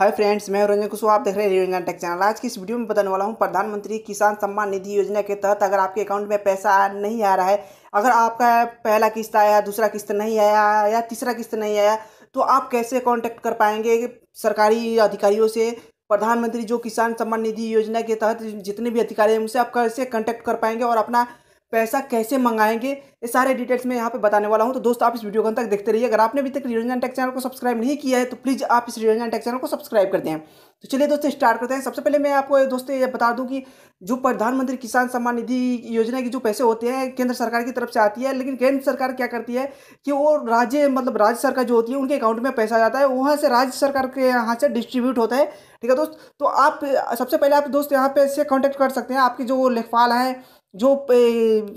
hi friends मैं रंजन कुशवाहा आप देख रहे हैं रिविंगन टेक चैनल आज की इस वीडियो में बताने वाला हूं प्रधानमंत्री किसान सम्मान निधि योजना के तहत अगर आपके अकाउंट में पैसा नहीं आ रहा है अगर आपका पहला किस्त आया दूसरा किस्त नहीं आया या तीसरा किस्त नहीं आया तो आप कैसे कॉन्टैक्ट कर पाएंगे सरकारी अधिकारियों से प्रधानमंत्री जो किसान सम्मान निधि योजना के तहत जितने भी अधिकारी हैं उनसे आप कैसे कॉन्टैक्ट कर पाएंगे और अपना पैसा कैसे मंगाएंगे ये सारे डिटेल्स मैं यहाँ पे बताने वाला हूँ तो दोस्तों आप इस वीडियो को अंत तक देखते रहिए अगर आपने अभी तक रियोजन टेक चैनल को सब्सक्राइब नहीं किया है तो प्लीज़ आप इस रियोजन टेक चैनल को सब्सक्राइब करते हैं तो चलिए दोस्तों स्टार्ट करते हैं सबसे पहले मैं आपको दोस्तों ये बता दूँ कि जो प्रधानमंत्री किसान सम्मान निधि योजना के जो पैसे होते हैं केंद्र सरकार की तरफ से आती है लेकिन केंद्र सरकार क्या करती है कि वो राज्य मतलब राज्य सरकार जो होती है उनके अकाउंट में पैसा जाता है वहाँ से राज्य सरकार के यहाँ से डिस्ट्रीब्यूट होता है ठीक है दोस्त तो आप सबसे पहले आप दोस्त यहाँ पे से कॉन्टैक्ट कर सकते हैं आपके जो लेखपाल हैं जो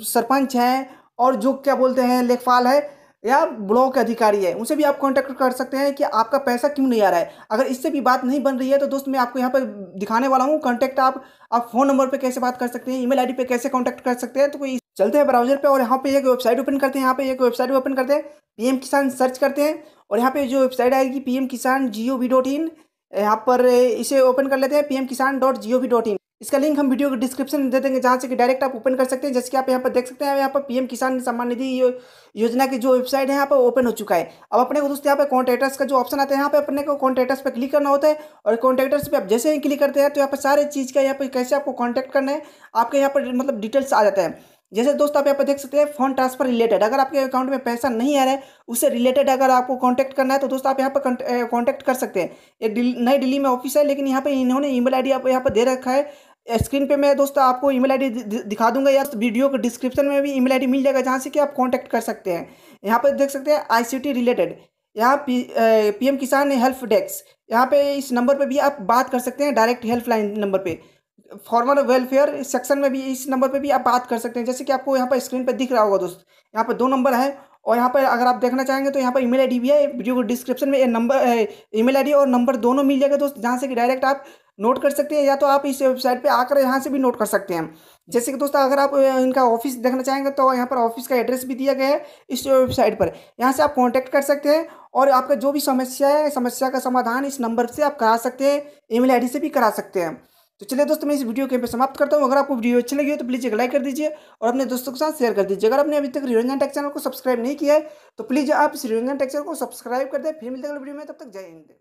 सरपंच हैं और जो क्या बोलते हैं लेखपाल है या ब्लॉक अधिकारी है उनसे भी आप कांटेक्ट कर सकते हैं कि आपका पैसा क्यों नहीं आ रहा है अगर इससे भी बात नहीं बन रही है तो दोस्त मैं आपको यहाँ पर दिखाने वाला हूँ कांटेक्ट आप आप फ़ोन नंबर पे कैसे बात कर सकते हैं ईमेल आईडी पे कैसे कांटेक्ट कर सकते हैं तो कोई चलते हैं ब्राउजर पर और यहाँ पर एक वेबसाइट ओपन करते हैं यहाँ पर एक वेबसाइट ओपन करते हैं पी किसान सर्च करते हैं और यहाँ पर जो वेबसाइट आएगी एम किसान जी ओ वी डॉट इन यहाँ पर इसे ओपन कर लेते हैं P M Kisan dot G O V dot in इसका लिंक हम वीडियो के डिस्क्रिप्शन में दे देंगे जहाँ से कि डायरेक्ट आप ओपन कर सकते हैं जैसे कि आप यहाँ पर देख सकते हैं यहाँ पर पीएम किसान सम्मान निधि योजना की जो वेबसाइट है यहाँ पर ओपन हो चुका है अब अपने को दोस्तों यहाँ पर कॉन्ट्रेक्टर्स का जो ऑप्शन आता है यहाँ पर अपने को कॉन्ट्रेक्टर्स पर क्लिक करना होता है और कॉन्ट्रेक्टर्स पर आप जैसे ही क्लिक करते हैं तो यहाँ पर सारे चीज़ का यहाँ पर कैसे आपको कॉन्टैक्ट करना है आपके यहाँ पर मतलब डिटेल्स आ जाता है जैसे दोस्तों आप यहाँ पर देख सकते हैं फंड ट्रांसफर रिलेटेड अगर आपके अकाउंट में पैसा नहीं आ रहा है उससे रिलेटेड अगर आपको कांटेक्ट करना है तो दोस्तों आप यहाँ पर कांटेक्ट कर सकते हैं ये नई दिल्ली में ऑफिस है लेकिन यहाँ पर इन्होंने ईमेल आईडी आप यहाँ पर दे रखा है स्क्रीन पे मैं दोस्तों आपको ईमेल आईडी दिखा दूंगा या वीडियो के डिस्क्रिप्शन में भी ईमेल आईडी मिल जाएगा जहाँ से कि आप कांटेक्ट कर सकते हैं यहाँ पर देख सकते हैं आईसीटी रिलेटेड यहाँ P M Kisan help desk यहाँ पे इस नंबर पे भी आप बात कर सकते हैं डायरेक्ट हेल्पलाइन नंबर पर फॉर्मल वेलफेयर सेक्शन में भी इस नंबर पर भी आप बात कर सकते हैं जैसे कि आपको यहाँ पर स्क्रीन पर दिख रहा होगा दोस्त यहाँ पर दो नंबर है और यहाँ पर अगर आप देखना चाहेंगे तो यहाँ पर ईमेल आईडी भी है वीडियो को डिस्क्रिप्शन में ये नंबर ईमेल आईडी और नंबर दोनों मिल जाएगा दोस्त जहाँ से कि डायरेक्ट आप नोट कर सकते हैं या तो आप इस वेबसाइट पे आकर यहाँ से भी नोट कर सकते हैं जैसे कि दोस्तों अगर आप इनका ऑफिस देखना चाहेंगे तो यहाँ पर ऑफिस का एड्रेस भी दिया गया है इस वेबसाइट पर यहाँ से आप कॉन्टैक्ट कर सकते हैं और आपका जो भी समस्या है समस्या का समाधान इस नंबर से आप करा सकते हैं ईमेल आईडी से भी करा सकते हैं तो चलिए दोस्तों मैं इस वीडियो के पे समाप्त करता हूँ अगर आपको वीडियो अच्छी लगी हो तो प्लीज़ एक लाइक कर दीजिए और अपने दोस्तों के साथ शेयर कर दीजिए अगर आपने अभी तक रिवंजन टेक चैनल को सब्सक्राइब नहीं किया है तो प्लीज़ आप इस रिवंजन टेक चैनल को सब्सक्राइब कर दें फिर मिलते हैं वीडियो में तब तक जय हिंद